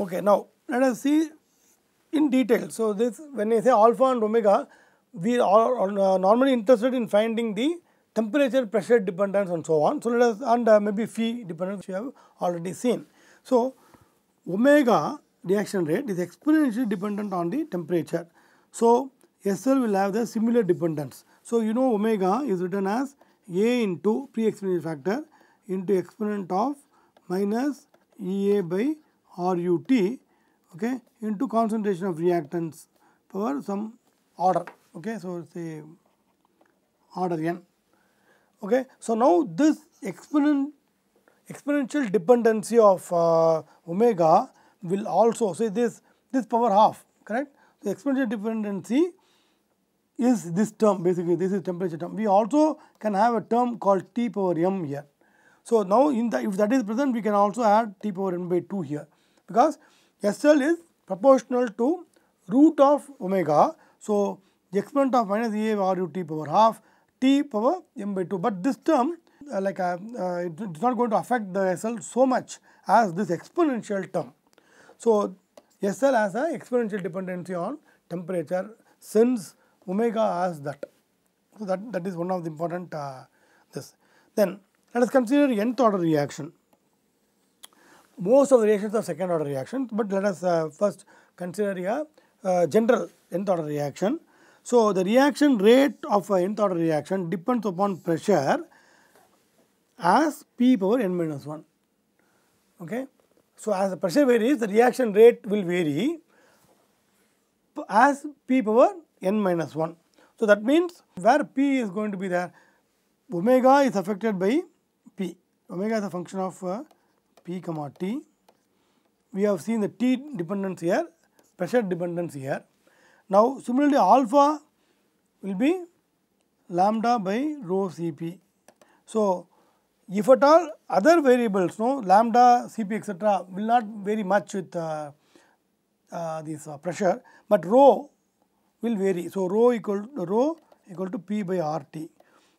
Okay, now let us see in detail. So, this when I say alpha and omega, we are uh, normally interested in finding the temperature, pressure dependence and so on. So, let us and uh, maybe phi dependence we have already seen. So, omega reaction rate is exponentially dependent on the temperature. So, SL will have the similar dependence. So, you know omega is written as A into pre-exponential factor into exponent of minus EA by or ut okay into concentration of reactants for some order okay so say order n okay so now this exponent exponential dependency of uh, omega will also say this this power half correct so exponential dependency is this term basically this is temperature term we also can have a term called t power m here so now in the if that is present we can also add t power m by 2 here because SL is proportional to root of omega. So, the exponent of minus E of RU t power half t power m by 2, but this term uh, like uh, uh, it is not going to affect the SL so much as this exponential term. So, SL has an exponential dependency on temperature since omega has that. So, that, that is one of the important uh, this. Then let us consider nth order reaction most of the reactions are second order reactions, but let us uh, first consider a uh, general nth order reaction. So, the reaction rate of a nth order reaction depends upon pressure as p power n minus 1. Okay? So, as the pressure varies, the reaction rate will vary as p power n minus 1. So, that means where p is going to be there, omega is affected by p, omega is a function of uh, comma T. We have seen the T dependence here, pressure dependence here. Now similarly alpha will be lambda by rho Cp. So if at all other variables, no lambda, Cp etc. will not vary much with uh, uh, this uh, pressure, but rho will vary. So rho equal to rho equal to P by RT.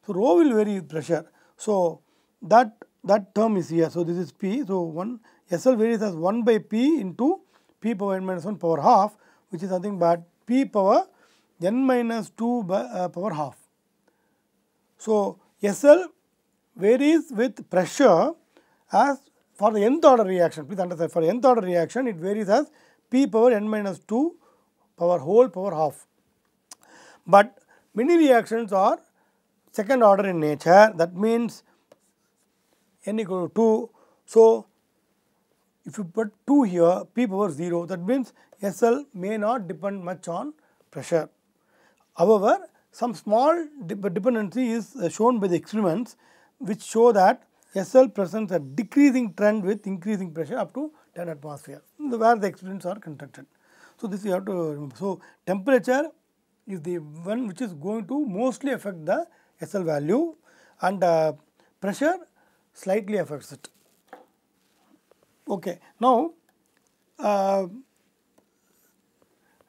So rho will vary with pressure. So that that term is here. So, this is p. So, 1 SL varies as 1 by p into p power n minus 1 power half which is nothing but p power n minus 2 by, uh, power half. So, SL varies with pressure as for the nth order reaction please understand for nth order reaction it varies as p power n minus 2 power whole power half. But many reactions are second order in nature that means n equal to 2. So, if you put 2 here p power 0 that means SL may not depend much on pressure. However, some small dependency is uh, shown by the experiments which show that SL presents a decreasing trend with increasing pressure up to 10 atmosphere where the experiments are conducted. So, this you have to remember. So, temperature is the one which is going to mostly affect the SL value and uh, pressure slightly affects it. Okay. Now, uh,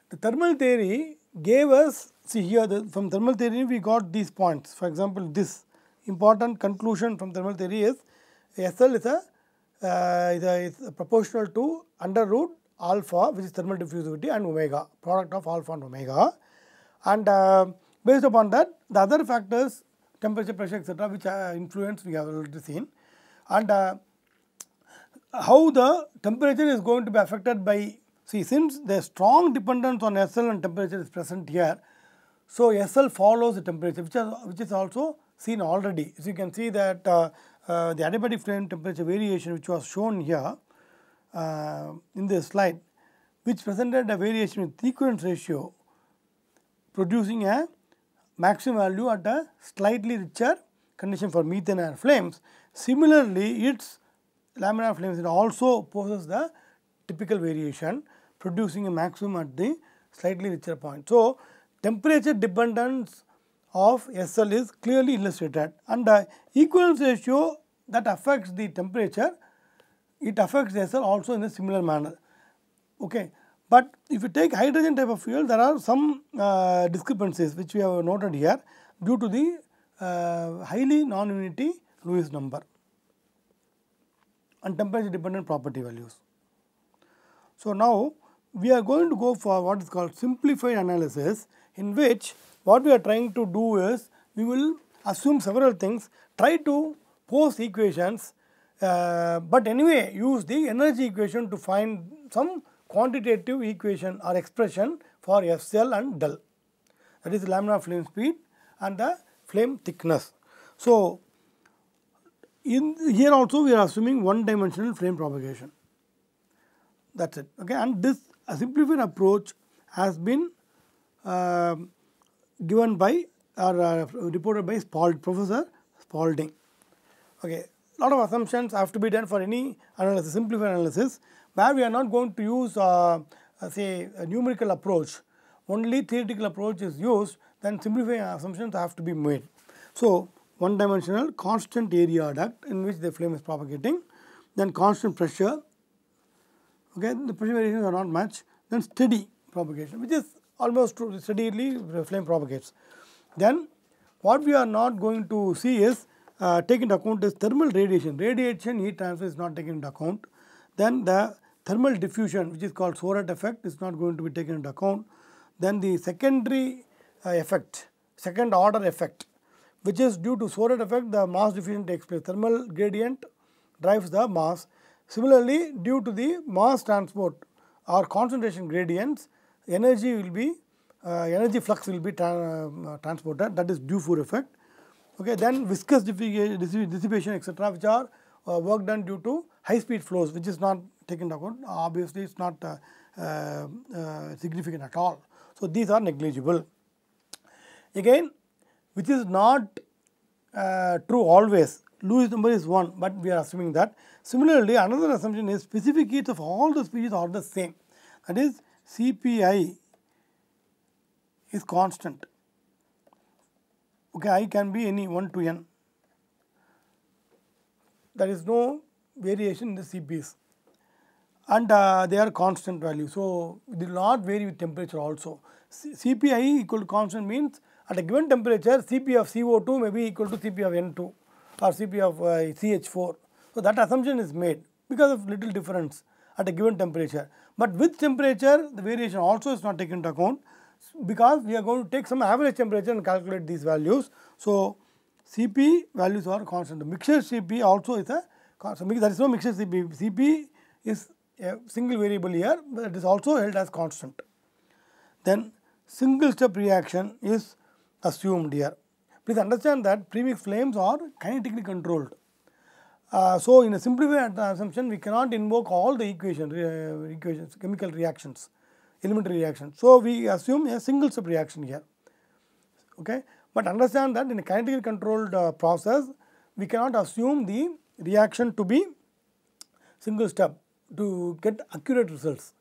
the thermal theory gave us, see here the, from thermal theory we got these points. For example, this important conclusion from thermal theory is SL is a, uh, is, a is a proportional to under root alpha which is thermal diffusivity and omega, product of alpha and omega. And uh, based upon that the other factors temperature, pressure, etc., which uh, influence we have already seen. And uh, how the temperature is going to be affected by, see, since the strong dependence on SL and temperature is present here, so SL follows the temperature, which is, which is also seen already. So you can see that uh, uh, the adiabatic flame temperature variation, which was shown here uh, in this slide, which presented a variation with equivalence ratio producing a maximum value at a slightly richer condition for methane air flames. Similarly, its laminar flames it also poses the typical variation producing a maximum at the slightly richer point. So, temperature dependence of SL is clearly illustrated and the equivalence ratio that affects the temperature, it affects the SL also in a similar manner. Okay. But if you take hydrogen type of fuel, there are some uh, discrepancies which we have noted here due to the uh, highly non-unity Lewis number and temperature dependent property values. So, now we are going to go for what is called simplified analysis in which what we are trying to do is we will assume several things, try to pose equations, uh, but anyway use the energy equation to find some quantitative equation or expression for FCL and del that is laminar flame speed and the flame thickness. So, in here also we are assuming one dimensional flame propagation that is it okay and this simplified approach has been uh, given by or uh, reported by Spald, Professor Spalding. Okay, lot of assumptions have to be done for any analysis, simplified analysis where we are not going to use uh, uh, say a numerical approach, only theoretical approach is used, then simplifying assumptions have to be made. So, one dimensional constant area duct in which the flame is propagating, then constant pressure, okay, the pressure variations are not much, then steady propagation which is almost steadily flame propagates. Then what we are not going to see is uh, take into account is thermal radiation, radiation heat transfer is not taken into account. Then the thermal diffusion which is called Soret effect is not going to be taken into account. Then the secondary uh, effect, second order effect which is due to Soret effect the mass diffusion takes place. Thermal gradient drives the mass. Similarly, due to the mass transport or concentration gradients energy will be uh, energy flux will be tra uh, transported that is Dufour effect. Okay, then viscous dissipation etc which are uh, work done due to high speed flows which is not taken into account, obviously it's not uh, uh, uh, significant at all. So these are negligible. Again, which is not true always. Lewis number is 1, but we are assuming that. Similarly, another assumption is specific heats of all the species are the same. That is, CPI is constant. Okay, I can be any 1 to n. There is no variation in the CPs and uh, they are constant value. So, they will not vary with temperature also. C Cpi equal to constant means at a given temperature Cp of CO2 may be equal to Cp of N2 or Cp of uh, CH4. So, that assumption is made because of little difference at a given temperature. But with temperature the variation also is not taken into account because we are going to take some average temperature and calculate these values. So, Cp values are constant. The mixture Cp also is a constant. There is no mixture Cp. Cp is a single variable here, but it is also held as constant. Then single step reaction is assumed here. Please understand that premix flames are kinetically controlled. Uh, so, in a simplified assumption, we cannot invoke all the equation, uh, equations, chemical reactions, elementary reactions. So, we assume a single step reaction here. Okay? But understand that in a kinetically controlled uh, process, we cannot assume the reaction to be single step to get accurate results.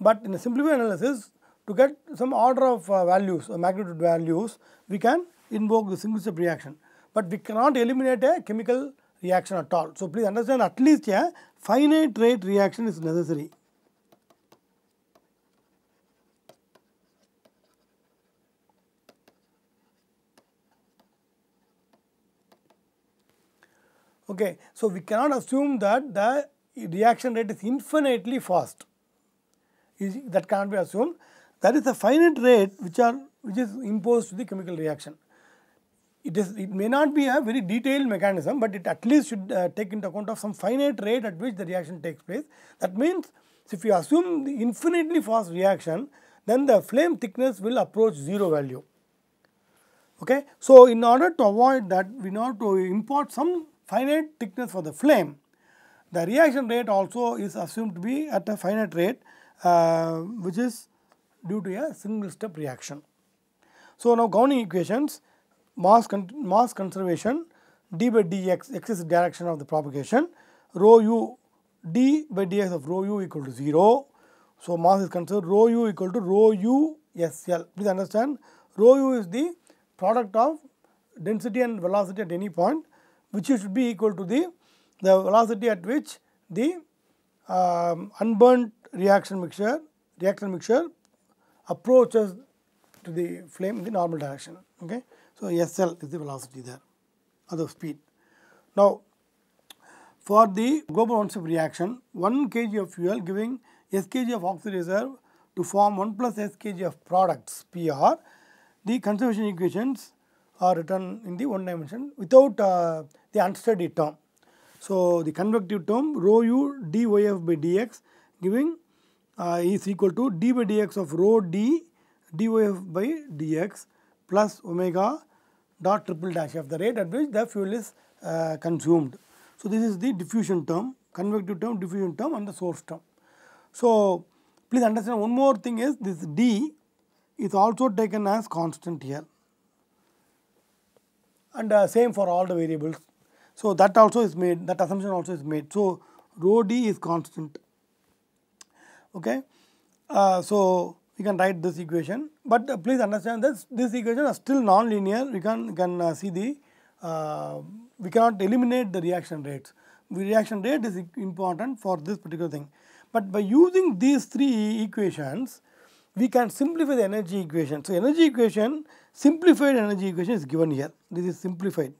But in a simplified analysis, to get some order of uh, values, uh, magnitude values, we can invoke the single step reaction. But we cannot eliminate a chemical reaction at all. So, please understand at least a finite rate reaction is necessary. Okay. So, we cannot assume that the reaction rate is infinitely fast. Is, that cannot be assumed. That is a finite rate which are which is imposed to the chemical reaction. It is it may not be a very detailed mechanism, but it at least should uh, take into account of some finite rate at which the reaction takes place. That means if you assume the infinitely fast reaction, then the flame thickness will approach zero value. Okay, so in order to avoid that, we now to import some finite thickness for the flame the reaction rate also is assumed to be at a finite rate uh, which is due to a single step reaction. So, now governing equations mass, con mass conservation d by dx x is the direction of the propagation rho u d by dx of rho u equal to 0. So, mass is conserved rho u equal to rho u SL. Please understand rho u is the product of density and velocity at any point which should be equal to the the velocity at which the uh, unburnt reaction mixture reaction mixture approaches to the flame in the normal direction. Okay. So, SL is the velocity there or the speed. Now, for the global onset reaction, 1 kg of fuel giving S kg of oxygen reserve to form 1 plus S kg of products PR, the conservation equations are written in the one dimension without uh, the unsteady term. So, the convective term rho u dyf by dx giving uh, is equal to d by dx of rho d dyf by dx plus omega dot triple dash of the rate at which the fuel is uh, consumed. So, this is the diffusion term, convective term, diffusion term and the source term. So, please understand one more thing is this d is also taken as constant here and uh, same for all the variables so, that also is made that assumption also is made. So, rho d is constant okay. Uh, so, we can write this equation, but uh, please understand this this equation is still non-linear we can, can uh, see the uh, we cannot eliminate the reaction rates. The reaction rate is important for this particular thing, but by using these three equations we can simplify the energy equation. So, energy equation simplified energy equation is given here this is simplified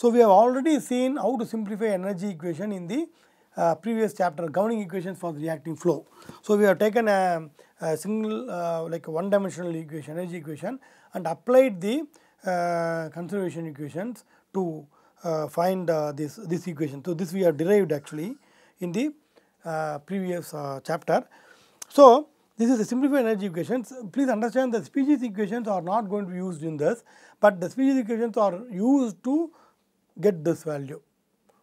So, we have already seen how to simplify energy equation in the uh, previous chapter governing equations for the reacting flow. So, we have taken a, a single uh, like one dimensional equation energy equation and applied the uh, conservation equations to uh, find uh, this, this equation. So, this we have derived actually in the uh, previous chapter. So, this is the simplified energy equations. Please understand the species equations are not going to be used in this, but the species equations are used to get this value.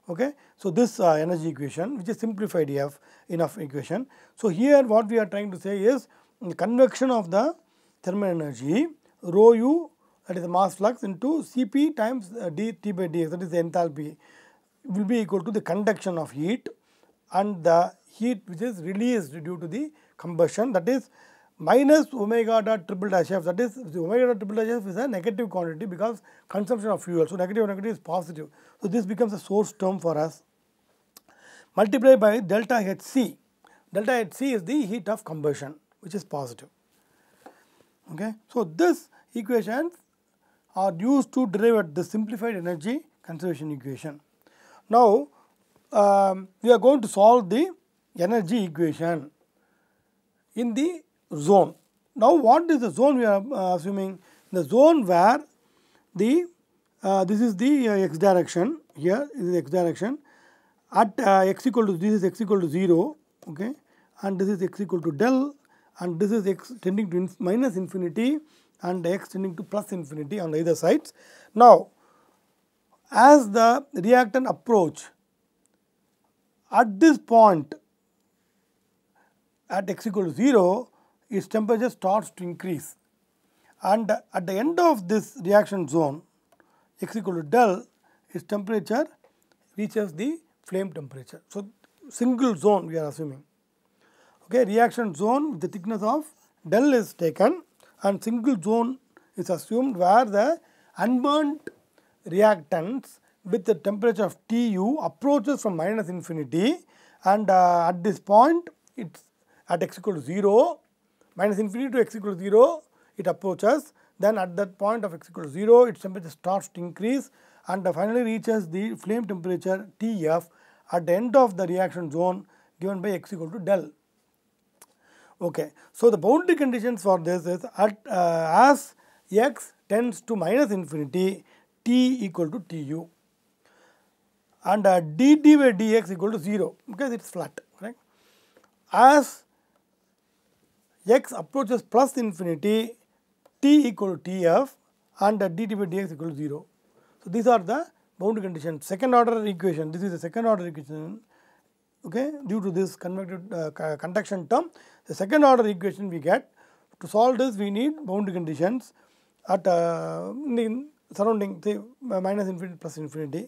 Okay. So, this uh, energy equation which is simplified EF enough equation. So, here what we are trying to say is convection of the thermal energy rho u that is the mass flux into Cp times uh, d T by dx that is the enthalpy will be equal to the conduction of heat and the heat which is released due to the combustion that is minus omega dot triple dash f that is the omega dot triple dash f is a negative quantity because consumption of fuel. So, negative negative is positive. So, this becomes a source term for us multiplied by delta H C. Delta H C is the heat of combustion which is positive. Okay. So, this equations are used to derive the simplified energy conservation equation. Now, um, we are going to solve the energy equation in the zone. Now what is the zone we are uh, assuming? The zone where the uh, this is the uh, x direction here is the x direction at uh, x equal to this is x equal to 0 okay and this is x equal to del and this is x tending to inf minus infinity and x tending to plus infinity on either sides. Now as the reactant approach at this point at x equal to 0 its temperature starts to increase and at the end of this reaction zone x equal to del its temperature reaches the flame temperature. So, single zone we are assuming. Okay, reaction zone with the thickness of del is taken and single zone is assumed where the unburnt reactants with the temperature of TU approaches from minus infinity and uh, at this point it's at x equal to 0 minus infinity to x equal to 0 it approaches then at that point of x equal to 0 its temperature starts to increase and finally reaches the flame temperature Tf at the end of the reaction zone given by x equal to del. Okay. So, the boundary conditions for this is at uh, as x tends to minus infinity t equal to tu and uh, dt by dx equal to 0 because it is flat As x approaches plus infinity t equal to tf and dt by dx equal to 0. So, these are the boundary conditions second order equation this is the second order equation okay due to this convective uh, conduction term the second order equation we get to solve this we need boundary conditions at uh, in surrounding say uh, minus infinity plus infinity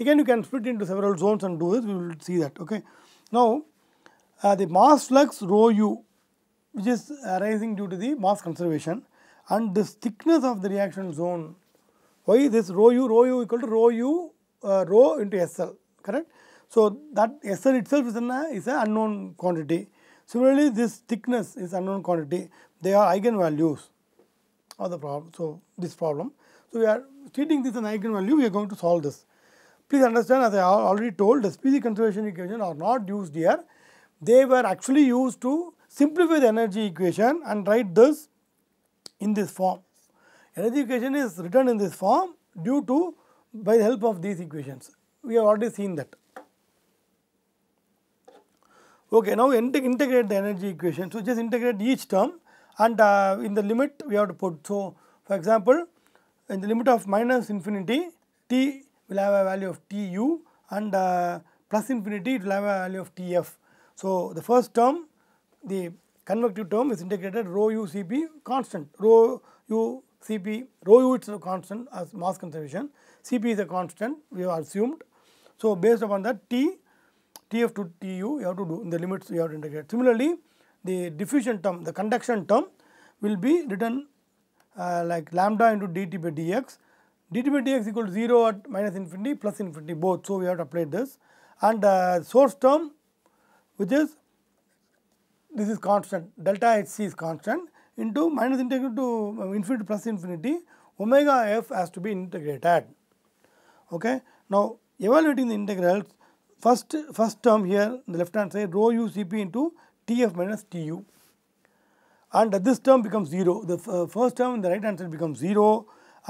again you can split into several zones and do this we will see that okay now uh, the mass flux rho u which is arising due to the mass conservation and this thickness of the reaction zone why this rho u rho u equal to rho u uh, rho into SL correct. So, that SL itself is an uh, is a unknown quantity similarly this thickness is unknown quantity they are eigenvalues of the problem. So, this problem. So, we are treating this as an eigenvalue we are going to solve this. Please understand as I already told the species conservation equation are not used here they were actually used to simplify the energy equation and write this in this form. Energy equation is written in this form due to by the help of these equations. We have already seen that. Okay, now integrate the energy equation. So, just integrate each term and uh, in the limit we have to put. So, for example, in the limit of minus infinity t will have a value of tu and uh, plus infinity it will have a value of tf. So, the first term the convective term is integrated rho u C p constant, rho u C p, rho u is a constant as mass conservation, C p is a constant we have assumed. So, based upon that T T F Tf to Tu you have to do in the limits you have to integrate. Similarly, the diffusion term, the conduction term will be written uh, like lambda into dt by D X. D T by dx equal to 0 at minus infinity plus infinity both. So, we have to apply this and uh, source term which is this is constant delta hc is constant into minus integral to uh, infinity plus infinity omega f has to be integrated okay now evaluating the integrals first first term here in the left hand side rho u cp into tf minus tu and this term becomes 0 the uh, first term in the right hand side becomes 0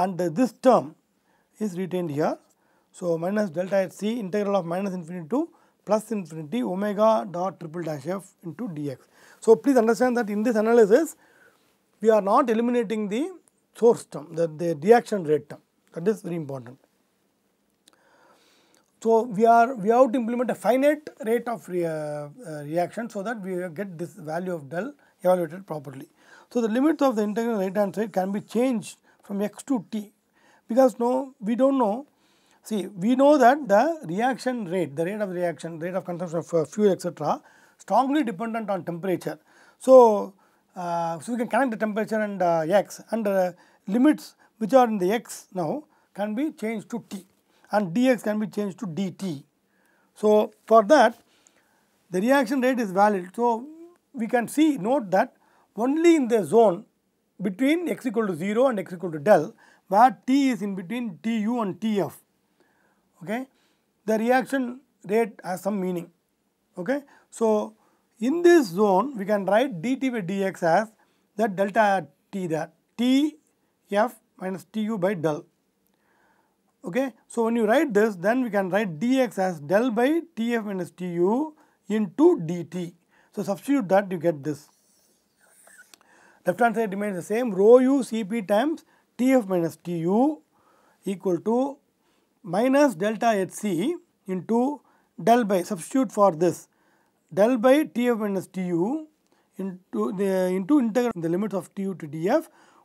and this term is retained here so minus delta h c integral of minus infinity to plus infinity omega dot triple dash f into dx so, please understand that in this analysis, we are not eliminating the source term, the, the reaction rate term, that is very important. So, we are we have to implement a finite rate of re, uh, uh reaction so that we get this value of del evaluated properly. So, the limits of the integral right hand side can be changed from x to t because no we do not know see we know that the reaction rate the rate of reaction rate of consumption of uh, fuel etc strongly dependent on temperature. So, uh, so we can connect the temperature and uh, x and uh, limits which are in the x now can be changed to t and dx can be changed to dt. So, for that the reaction rate is valid. So, we can see note that only in the zone between x equal to 0 and x equal to del where t is in between tu and tf okay, the reaction rate has some meaning. Okay. So, in this zone we can write dt by dx as that delta t there t f minus tu by del. Okay. So, when you write this then we can write dx as del by tf minus tu into dt. So, substitute that you get this. Left hand side remains the same rho u cp times tf minus tu equal to minus delta hc into del by substitute for this del by tf minus tu into the into integral in the limits of tu to df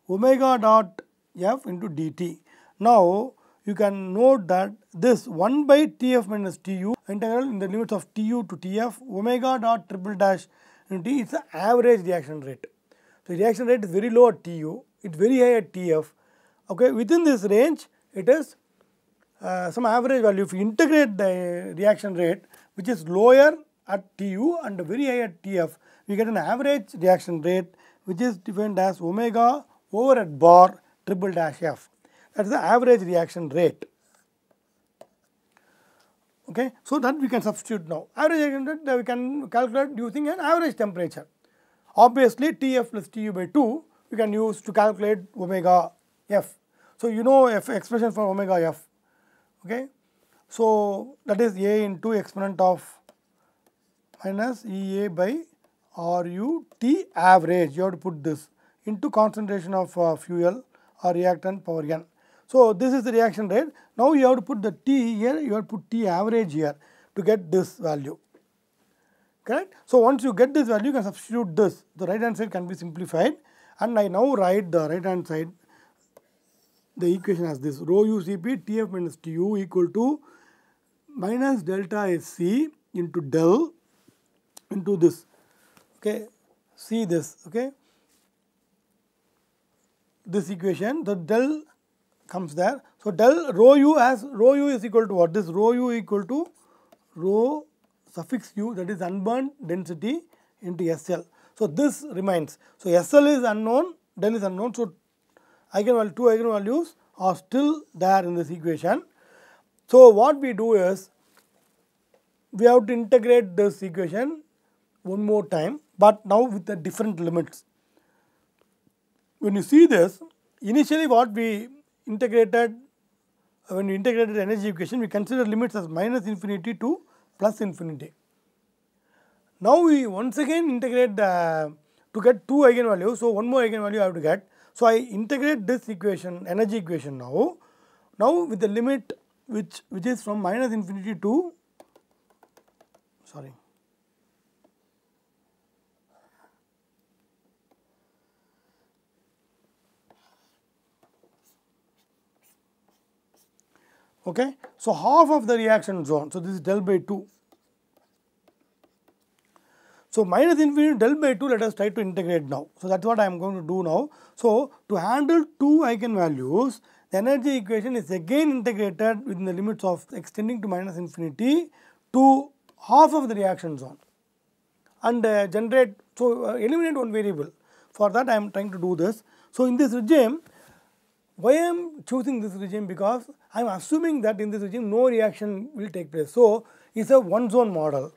omega dot f into dt. Now, you can note that this 1 by tf minus tu integral in the limits of tu to tf omega dot triple dash into t is the average reaction rate. So, reaction rate is very low at tu, it is very high at tf. Okay, within this range, it is uh, some average value if you integrate the reaction rate which is lower at Tu and very high at Tf we get an average reaction rate which is defined as omega over at bar triple dash F that is the average reaction rate okay. So that we can substitute now. Average reaction rate we can calculate using an average temperature. Obviously Tf plus Tu by 2 we can use to calculate omega F. So you know F expression for omega F okay. So, that is a into exponent of minus E a by R u t average you have to put this into concentration of uh, fuel or reactant power n. So, this is the reaction rate now you have to put the t here you have to put t average here to get this value correct. So, once you get this value you can substitute this the right hand side can be simplified and I now write the right hand side the equation as this rho u Cp Tf minus Tu equal to minus delta Sc into del into this okay see this okay this equation the del comes there. So, del rho u as rho u is equal to what this rho u equal to rho suffix u that is unburned density into SL. So, this remains. So, SL is unknown, del is unknown. So, eigenvalue 2 eigenvalues are still there in this equation. So, what we do is we have to integrate this equation one more time, but now with the different limits. When you see this, initially what we integrated, when we integrated energy equation, we consider limits as minus infinity to plus infinity. Now, we once again integrate the, to get two eigenvalues. So, one more eigenvalue I have to get. So, I integrate this equation energy equation now, now with the limit which, which is from minus infinity to sorry okay. So, half of the reaction zone. So, this is del by 2 so, minus infinity del by 2 let us try to integrate now. So, that is what I am going to do now. So, to handle two eigenvalues the energy equation is again integrated within the limits of extending to minus infinity to half of the reaction zone and uh, generate so uh, eliminate one variable for that I am trying to do this. So, in this regime why I am choosing this regime because I am assuming that in this regime no reaction will take place. So, it is a one zone model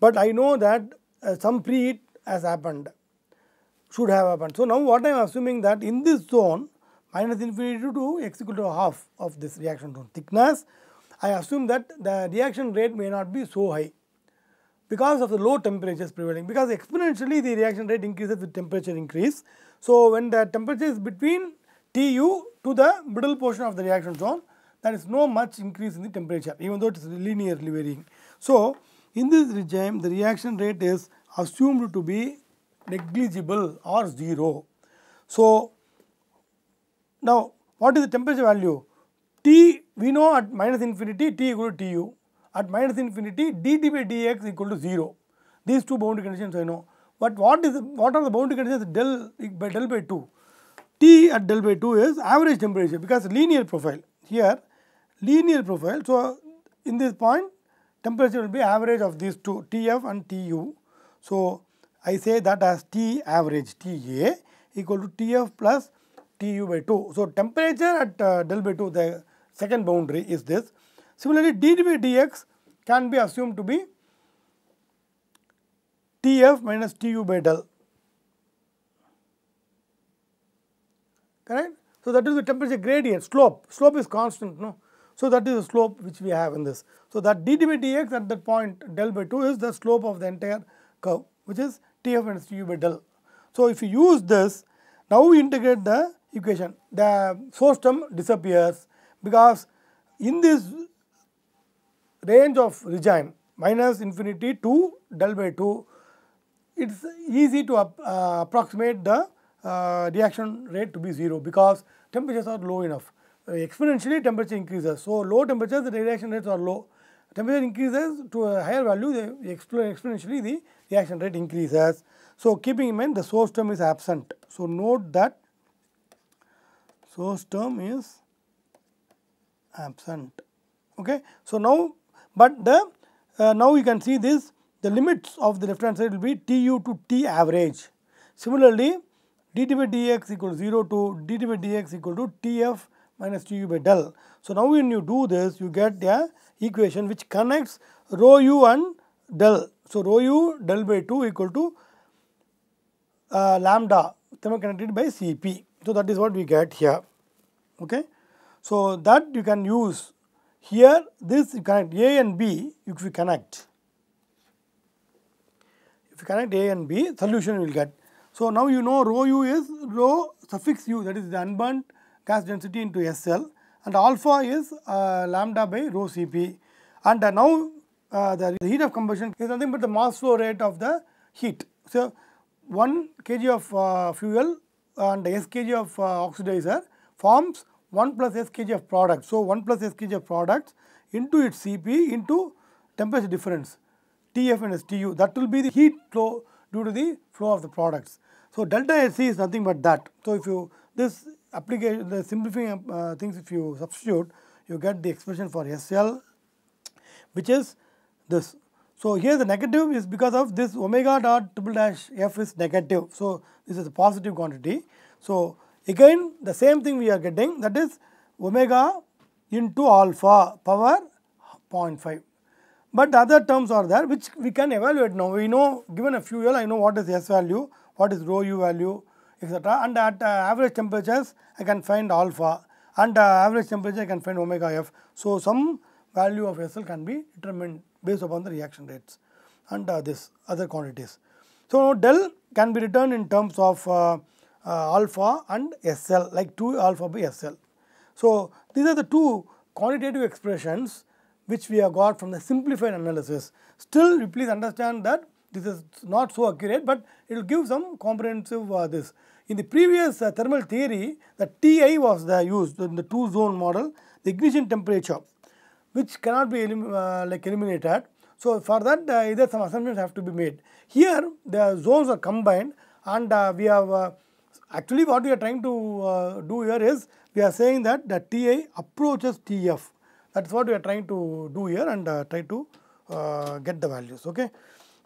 but I know that uh, some preheat has happened, should have happened. So, now what I am assuming that in this zone minus infinity to x equal to half of this reaction zone thickness, I assume that the reaction rate may not be so high because of the low temperatures prevailing because exponentially the reaction rate increases with temperature increase. So, when the temperature is between TU to the middle portion of the reaction zone there is no much increase in the temperature even though it is linearly varying. So, in this regime, the reaction rate is assumed to be negligible or 0. So, now what is the temperature value? T we know at minus infinity T equal to Tu. At minus infinity dT by dx equal to 0. These two boundary conditions I know. But what is the, what are the boundary conditions del by del by 2? T at del by 2 is average temperature because linear profile. Here linear profile. So, in this point temperature will be average of these two Tf and Tu. So, I say that as T average Ta equal to Tf plus Tu by 2. So, temperature at uh, del by 2 the second boundary is this. Similarly, d by dx can be assumed to be Tf minus Tu by del. Correct? So, that is the temperature gradient slope. Slope is constant, no. So, that is the slope which we have in this. So, that d by dx at that point del by 2 is the slope of the entire curve which is tf minus tu by del. So, if you use this now we integrate the equation the source term disappears because in this range of regime minus infinity to del by 2 it is easy to uh, approximate the uh, reaction rate to be 0 because temperatures are low enough. Uh, exponentially temperature increases. So, low temperatures the reaction rates are low, temperature increases to a higher value the exponentially the reaction rate increases. So, keeping in mind the source term is absent. So, note that source term is absent. Okay. So, now, but the uh, now you can see this the limits of the left hand side will be tu to t average. Similarly, dt by dx equal to 0 to dt by dx equal to tf minus du by del. So, now when you do this you get the equation which connects rho u and del. So, rho u del by 2 equal to uh, lambda connected by Cp. So, that is what we get here. Okay. So, that you can use here this you connect A and B if you connect. If you connect A and B solution you will get. So, now you know rho u is rho suffix u that is the unburnt gas density into SL and alpha is uh, lambda by rho Cp and uh, now uh, the heat of combustion is nothing but the mass flow rate of the heat. So, 1 kg of uh, fuel and s kg of uh, oxidizer forms 1 plus s kg of product. So, 1 plus s kg of products into its Cp into temperature difference Tf and STu that will be the heat flow due to the flow of the products. So, delta Hc is nothing but that. So, if you this application the simplifying uh, things if you substitute you get the expression for SL which is this. So, here the negative is because of this omega dot double dash f is negative. So, this is a positive quantity. So, again the same thing we are getting that is omega into alpha power 0.5. But the other terms are there which we can evaluate now. We know given a few L I know what is S value, what is rho u value, etc. And at uh, average temperatures, I can find alpha and uh, average temperature I can find omega f. So, some value of SL can be determined based upon the reaction rates and uh, this other quantities. So, del can be written in terms of uh, uh alpha and SL like 2 alpha by SL. So, these are the two quantitative expressions which we have got from the simplified analysis. Still, please understand that this is not so accurate, but it will give some comprehensive uh, this. In the previous uh, thermal theory, the Ti was the used in the two zone model, the ignition temperature, which cannot be elim uh, like eliminated. So, for that uh, either some assumptions have to be made. Here the zones are combined and uh, we have uh, actually what we are trying to uh, do here is we are saying that the Ti approaches TF. That is what we are trying to do here and uh, try to uh, get the values. Okay.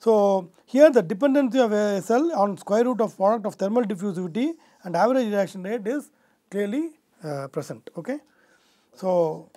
So, here the dependency of cell on square root of product of thermal diffusivity and average reaction rate is clearly uh, present. Okay. So,